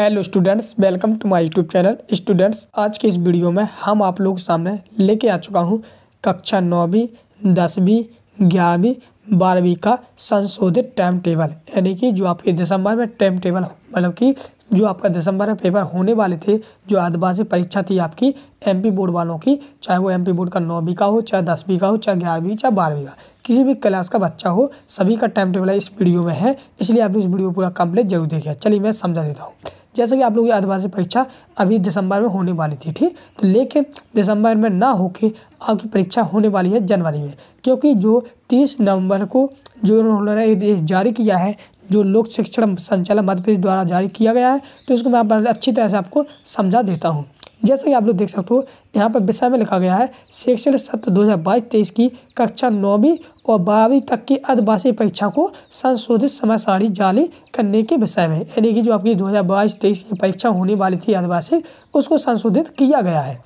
hello students welcome to my YouTube channel students आज के इस वीडियो में हम आप लोग सामने लेके आ चुका हूँ कक्षा नौवीं दसवीं ग्यारहवीं बारहवीं का संशोधित टाइम टेबल यानी कि जो आपके दिसंबर में टाइम टेबल मतलब कि जो आपका दिसंबर में पेपर होने वाले थे जो आदिवासी परीक्षा थी आपकी एम बोर्ड वालों की चाहे वो एम बोर्ड का नौवीं का हो चाहे दसवीं का हो चाहे ग्यारहवीं चाहे बारहवीं का किसी भी क्लास का बच्चा हो सभी का टाइम टेबल इस वीडियो में है इसलिए आप इस वीडियो पूरा कंप्लीट जरूर देखिए चलिए मैं समझा देता हूँ जैसे कि आप लोग याद से परीक्षा अभी दिसंबर में होने वाली थी ठीक तो लेकिन दिसंबर में ना होके आपकी परीक्षा होने वाली है जनवरी में क्योंकि जो तीस नवंबर को जो उन्होंने जारी किया है जो लोक शिक्षण संचालन मध्य प्रदेश द्वारा जारी किया गया है तो इसको मैं आप अच्छी तरह से आपको समझा देता हूँ जैसा कि आप लोग देख सकते हो यहाँ पर विषय में लिखा गया है शैक्षणिक सत्र दो हज़ार बाईस तेईस की कक्षा नौवीं और बारहवीं तक की अर्धवार्षिक परीक्षा को संशोधित समय सारी जारी करने के विषय में यानी कि जो आपकी दो हज़ार बाईस तेईस की परीक्षा होने वाली थी आदिवासी उसको संशोधित किया गया है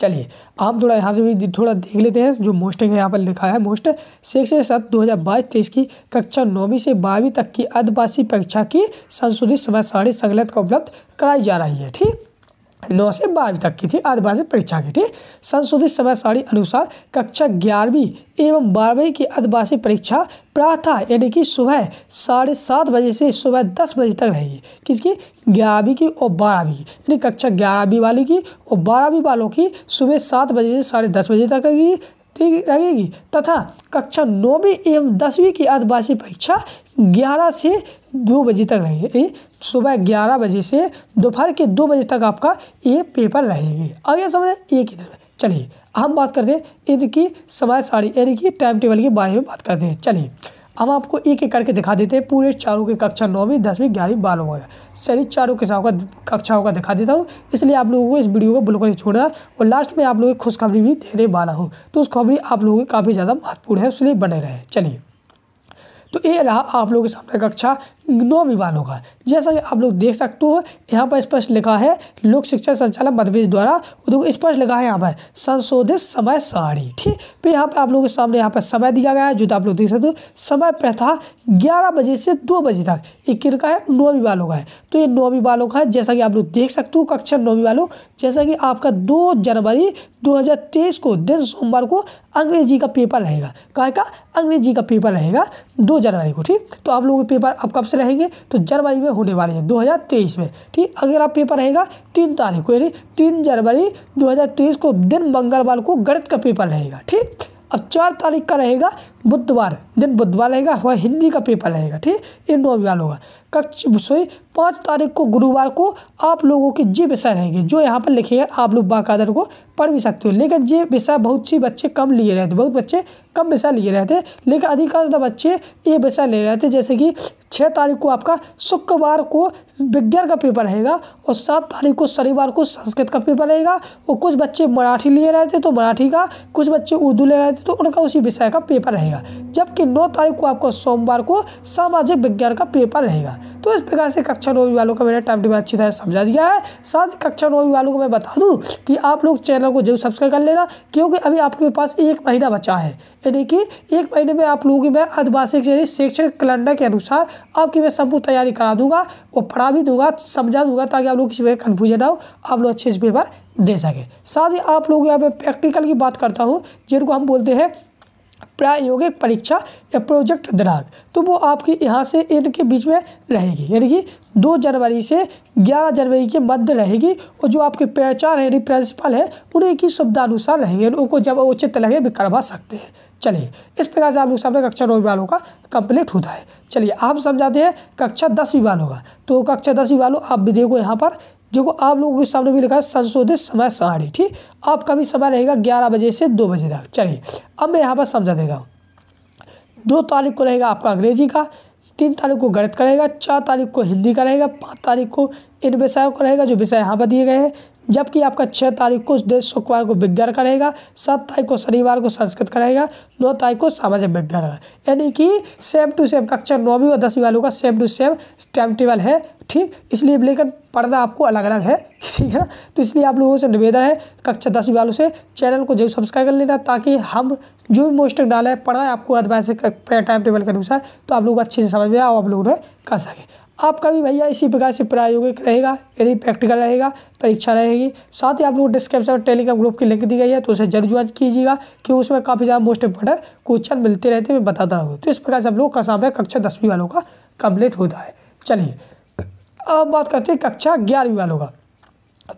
चलिए आप थोड़ा यहाँ से भी थोड़ा देख लेते हैं जो मोस्टिंग है यहाँ पर लिखा है मोस्ट शैक्षणिक सत्र दो हज़ार बाईस तेईस की कक्षा नौवीं से बारहवीं तक की अर्धवार्षिक परीक्षा की संशोधित समय सारी संगलत का उपलब्ध कराई जा रही है ठीक नौ से बारहवीं तक की थी आदिवासी परीक्षा की थी संशोधित समय सारी अनुसार कक्षा ग्यारहवीं एवं बारहवीं की आदिवासी परीक्षा प्रातः यानी कि सुबह साढ़े सात बजे से सुबह दस बजे तक रहेगी किसकी ग्यारहवीं की और बारहवीं की यानी कक्षा ग्यारहवीं वाली की और बारहवीं वालों की सुबह सात बजे से साढ़े दस बजे तक रहेगी रहेगी तथा कक्षा नौवीं एवं दसवीं की अर्धवार्षिक परीक्षा ग्यारह से दो बजे तक रहेगी सुबह ग्यारह बजे से दोपहर के दो बजे तक आपका ये पेपर रहेगी अगले समझ एक ही तरफ चलिए हम बात करते हैं इनकी समय सारी यानी कि टाइम टेबल के बारे में बात करते हैं चलिए हम आपको एक एक करके दिखा देते हैं पूरे चारों के कक्षा नौवीं दसवीं ग्यारहवीं बारहवीं वगैरह चलिए चारों किसानों का कक्षाओं का दिखा देता हूँ इसलिए आप लोगों को इस वीडियो को बिल्कुल ही छोड़ना और लास्ट में आप लोगों की खुशखबरी भी देने वाला हूँ तो उस खबरी आप लोगों की काफ़ी ज़्यादा महत्वपूर्ण है इसलिए बने रहे चलिए तो ये रहा आप लोगों के सामने कक्षा नौ विभागों का जैसा कि आप लोग देख सकते हो यहाँ पर स्पष्ट लिखा है लोक शिक्षा संचालन मध्यप्रदेश द्वारा देखो स्पष्ट लिखा है यहाँ पर संशोधित समय सारी ठीक फिर यहाँ पर आप लोगों के सामने यहाँ पर समय दिया गया है जो तो आप लोग देख सकते हो समय प्रथा ग्यारह बजे से दो बजे तक किन का है नौवीं बालों का है तो ये नौवीं बालों का है जैसा कि आप लोग देख सकते हो कक्षा नौवीं बालों जैसा कि आपका दो जनवरी 2023 को दिन सोमवार को अंग्रेजी का पेपर रहेगा काय का अंग्रेजी का पेपर रहेगा दो जनवरी को ठीक तो आप लोगों का पेपर अब कब से रहेंगे तो जनवरी में होने वाले हैं 2023 में ठीक अगर आप पेपर रहेगा तीन तारीख को यानी तीन जनवरी 2023 को दिन मंगलवार को गणित का पेपर रहेगा ठीक अब चार तारीख का रहेगा बुधवार दिन बुधवार रहेगा वह हिंदी का पेपर रहेगा ठीक इन नौ वाल होगा कक्ष सोई पाँच तारीख को गुरुवार को आप लोगों के ये विषय रहेंगे जो यहाँ पर लिखे हैं आप लोग बाकायदा को पढ़ भी सकते हो लेकिन ये विषय बहुत सी बच्चे कम लिए रहते बहुत बच्चे कम विषय लिए रहते लेकिन अधिकांश बच्चे ये विषय ले रहे थे जैसे कि छः तारीख को आपका शुक्रवार को विज्ञान का पेपर रहेगा और सात तारीख को शनिवार को संस्कृत का पेपर रहेगा और कुछ बच्चे मराठी लिए रहे थे तो मराठी का कुछ बच्चे उर्दू ले रहे थे तो उनका उसी विषय का पेपर रहेगा जबकि नौ तारीख को आपका सोमवार को सामाजिक विज्ञान का पेपर रहेगा तो इस प्रकार से कक्षा नौवीं वालों का मैंने टाइम टेबल अच्छी तरह समझा दिया है साथ ही कक्षा नौवीं वालों को मैं बता दूँ कि आप लोग चैनल को जरूर सब्सक्राइब कर लेना क्योंकि अभी आपके पास एक महीना बचा है यानी कि एक महीने में आप लोगों की मैं अधिक यानी शैक्षणिक कैलेंडर के अनुसार आपकी मैं संपूर्ण तैयारी करा दूंगा और पढ़ा भी दूंगा समझा दूंगा ताकि आप लोग किसी में कन्फ्यूजन ना हो आप लोग अच्छे से पेपर दे सके साथ ही आप लोग यहाँ पे प्रैक्टिकल की बात करता हूँ जिनको हम बोलते हैं प्रायोगिक परीक्षा या प्रोजेक्ट दराग तो वो आपकी यहाँ से इनके बीच में रहेगी यानी कि दो जनवरी से ग्यारह जनवरी के मध्य रहेगी और जो आपके पहचान यानी प्रिंसिपल है उन्हें की सुविधानुसार रहेंगे उनको जब उचित लगे भी करवा सकते हैं चलिए इस प्रकार से आप लोग सामने कक्षा नौ वालों का कंप्लीट होता है चलिए आप समझाते हैं कक्षा दसवीं वालों का तो कक्षा दसवीं वालों आप वीडियो को यहाँ पर को आप लोगों के सामने भी लिखा है संशोधित समय सारणी ठीक आपका भी समय रहेगा ग्यारह बजे से दो बजे तक चलिए अब मैं यहाँ पर समझा देता हूँ दो तारीख को रहेगा आपका अंग्रेजी का तीन तारीख को गणित का रहेगा चार तारीख को हिंदी का रहेगा पाँच तारीख को इन विषयों का रहेगा जो विषय यहाँ पर दिए गए हैं जबकि आपका छः तारीख को देश शुक्रवार को विज्ञान का रहेगा सात तारीख को शनिवार को संस्कृत का रहेगा नौ तारीख को सामाजिक विज्ञान का यानी कि सेम टू सेम कक्षा नौवीं और दसवीं वालों का same to same time table है ठीक इसलिए लेकिन पढ़ना आपको अलग अलग है ठीक है ना तो इसलिए आप लोगों से निवेदन है कक्षा दसवीं वालों से चैनल को जरूर सब्सक्राइब कर लेना ताकि हम जो भी मोस्ट डाला है पढ़ाए आपको अदवाइस टाइम टेबल के अनुसार तो आप लोग अच्छे से समझ में आओ आप लोगों ने कर सके आपका भी भैया इसी प्रकार से प्रायोगिक रहेगा यानी प्रैक्टिकल रहेगा परीक्षा तो रहेगी साथ ही आप लोग डिस्क्रिप्शन और टेलीग्राम ग्रुप की लिंक दी गई है तो उसे जरूर ज्वाइन कीजिएगा कि उसमें काफ़ी ज़्यादा मोस्ट इंपॉर्टेंट क्वेश्चन मिलते रहते हैं मैं बताता रहूँ तो इस प्रकार से हम लोग का सामने कक्षा दसवीं वालों का कम्प्लीट होता है चलिए अब बात करते हैं कक्षा ग्यारहवीं वालों का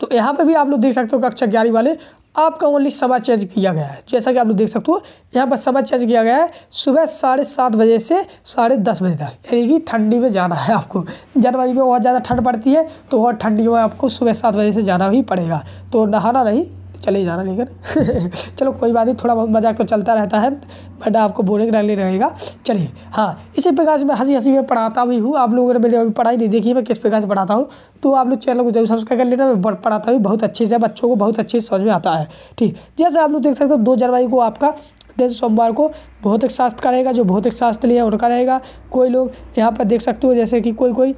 तो यहाँ पर भी आप लोग देख सकते हो कक्षा ग्यारहवीं वाले आपका ओनली समय चेंज किया गया है जैसा कि आप लोग देख सकते हो यहाँ पर समय चेंज किया गया है सुबह साढ़े सात बजे से साढ़े दस बजे तक यानी कि ठंडी में जाना है आपको जनवरी में बहुत ज़्यादा ठंड पड़ती है तो और ठंडी में आपको सुबह सात बजे से जाना ही पड़ेगा तो नहाना नहीं चले जा रहा लेकिन चलो कोई बात नहीं थोड़ा बहुत मजाक तो चलता रहता है बट आपको बोरिंग रहने रहेगा चलिए हाँ इसी प्रकार से मैं हंसी हंसी में पढ़ाता भी हूँ आप लोगों ने मेरी अभी पढ़ाई नहीं देखी मैं किस प्रकार से पढ़ाता हूँ तो आप लोग चैनल को जरूर सब्सक्राइब कर लेना मैं पढ़ाता भी बहुत अच्छे से बच्चों को बहुत अच्छे से समझ में आता है ठीक जैसे आप लोग देख सकते हो दो जनवरी को आपका जैसे सोमवार को भौतिक शास्त्र का रहेगा जो भौतिक शास्त्र लिया उनका रहेगा कोई लोग यहाँ पर देख सकते हो जैसे कि कोई कोई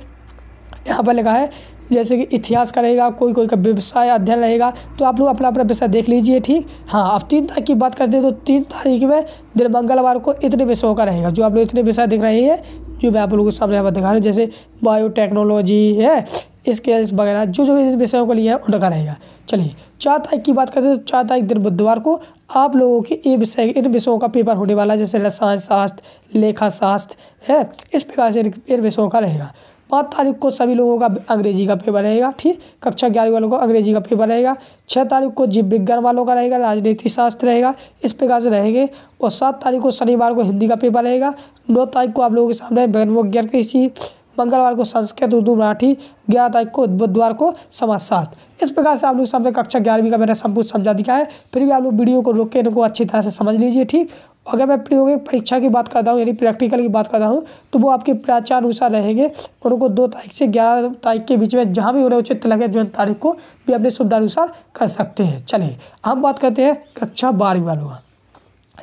यहाँ पर लिखा है जैसे कि इतिहास का रहेगा कोई कोई का व्यवसाय अध्ययन रहेगा तो आप लोग अपना अपना विषय देख लीजिए ठीक हाँ अब तीन तारीख की बात करते हैं तो तीन तारीख में दिन मंगलवार को इतने विषयों का रहेगा जो आप लोग इतने विषय दिख रहे हैं जो मैं आप लोगों को सामने यहाँ पर दिखा रहा हूँ जैसे बायोटेक्नोलॉजी है स्केल्स वगैरह जो जो विषयों को लिए है उनका रहेगा चलिए चार तारीख की बात करते हैं तो चार तारीख दिन बुधवार को आप लोगों के ये विषय इन विषयों का पेपर होने वाला है जैसे रसायन शास्त्र लेखा शास्त्र है इस प्रकार से इन विषयों का रहेगा पाँच तारीख को सभी लोगों का अंग्रेजी का पेपर रहेगा ठीक कक्षा ग्यारह वालों का अंग्रेजी का पेपर रहेगा छः तारीख को जीव विज्ञान वालों का रहेगा राजनीति शास्त्र रहेगा इस प्रकार से रहेंगे और सात तारीख को शनिवार को हिंदी का पेपर रहेगा नौ तारीख को आप लोगों के सामने वैन विज्ञान कृषि मंगलवार को संस्कृत उर्दू मराठी ग्यारह तारीख को बुधवार को समाजशास्त्र इस प्रकार से आप लोग सामने कक्षा ग्यारहवीं का मैंने सब कुछ समझा दिया है फिर भी आप लोग वीडियो को रोक के इनको अच्छी तरह से समझ लीजिए ठीक अगर मैं प्रायोगिक परीक्षा की बात करता हूँ यानी प्रैक्टिकल की बात करता हूँ तो वो आपके प्राचार अनुसार रहेंगे और उनको दो तारीख से ग्यारह तारीख के बीच में जहाँ भी उन्हें उचित लगे जो तारीख को भी अपने सुविधानुसार कर सकते हैं चलिए हम बात करते हैं कक्षा बारहवीं वालों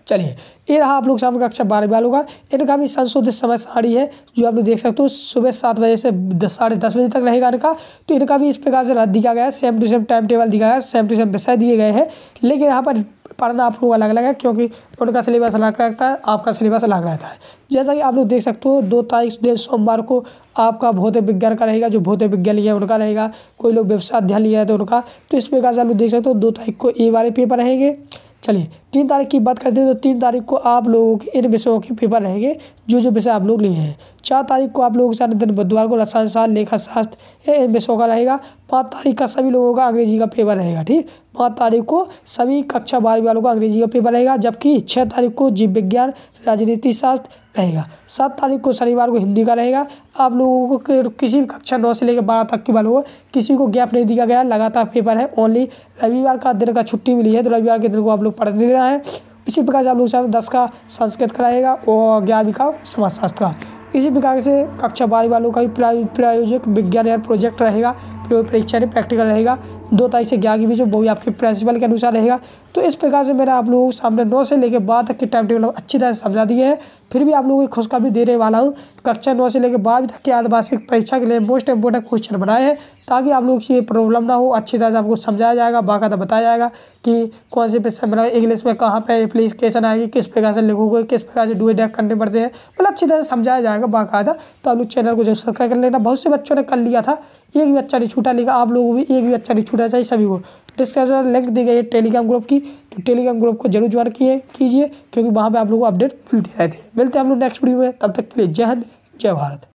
चलिए ये रहा आप लोग सामने कक्षा बारहवीं वालों का इनका भी संशोधित समय साड़ी है जो आप लोग देख सकते हो सुबह सात बजे से दस साढ़े दस बजे तक रहेगा इनका तो इनका भी इस प्रकार से रद्द दिया गया है same to same time table दिया गया है सेम टू सेम विषय दिए गए हैं लेकिन यहाँ पर पढ़ना आप लोग अलग अलग है क्योंकि उनका सिलेबस अलग रहता है आपका सिलेबस अलग रहता है जैसा कि आप लोग देख सकते हो दो तारीख दिन सोमवार को आपका भौतिक विज्ञान का रहेगा जो भौतिक विज्ञान लिया है उनका रहेगा कोई लोग व्यवसाय अध्ययन लिया है तो उनका तो इस प्रकार से आप लोग देख सकते हो दो तारीख को ए वाले पेपर रहेंगे चलिए तीन तारीख की बात करते हैं तो तीन तारीख को आप लोगों के इन विषयों के पेपर रहेंगे जो जो विषय आप लोग लिए हैं चार तारीख को आप लोगों के साथ दिन बुधवार को रसायन लेखा शास्त्र विषयों का रहेगा पाँच तारीख का सभी लोगों का अंग्रेजी का पेपर रहेगा ठीक पाँच तारीख को सभी कक्षा बारहवीं वालों का अंग्रेजी का पेपर रहेगा जबकि छः तारीख को जीव विज्ञान राजनीति शास्त्र रहेगा सात तारीख को शनिवार को हिंदी का रहेगा आप लोगों को किसी भी कक्षा नौ से लेकर बारह तक के वालों को किसी को गैप नहीं दिया गया लगातार पेपर है ओनली रविवार का दिन का छुट्टी मिली है तो रविवार के दिन को आप लोग पढ़ नहीं रहा है इसी प्रकार से आप लोग तो दस का संस्कृत कराएगा और ग्यारहवीं का समाजशास्त्र का इसी प्रकार से कक्षा बारहवीं वालों का भी प्रायोजक विज्ञान या प्रोजेक्ट रहेगा परीक्षा में प्रैक्टिकल रहेगा दो तारीख से ग्यारह के बीच में वो भी आपके प्रिंसिपल के अनुसार रहेगा तो इस प्रकार से मैंने आप लोगों को सामने नौ से लेकर बारह तक के टाइम टेबल अच्छी तरह से समझा दिए हैं फिर भी आप लोगों को खुशखबरी देने वाला हूँ कक्षा नौ से लेकर बारह तक की आदिवासिक परीक्षा के लिए मोस्ट इंपोर्टेंट क्वेश्चन बनाए हैं ताकि आप लोग ये प्रॉब्लम ना हो अच्छी तरह से आपको समझाया जाएगा बाकायदा बताया जाएगा कि कौन से प्रश्न बनाए इंग्लिश में कहाँ पर एप्लीकेशन आएगी किस प्रकार से लिखोगे किस प्रकार से डुए डैक करने पड़ते हैं मतलब अच्छी तरह से समझाया जाएगा बाकायदा तो आप लोग चैनल को जरूर सब्सक्राइब कर लेना बहुत से बच्चों ने कर लिया था एक भी बच्चा नहीं छूटा लिखा आप लोगों को भी एक भी बच्चा नहीं छूटा होना चाहिए सभी को डिस्क्रिप्शन लिंक दी गई है टेलीग्राम ग्रुप की तो टेलीग्राम ग्रुप को जरूर ज्वाइन किए कीजिए क्योंकि वहाँ पर आप लोगों को अपडेट मिलती रहती है मिलते हैं आप लोग नेक्स्ट वीडियो में तब तक के लिए जय हिंद जय भारत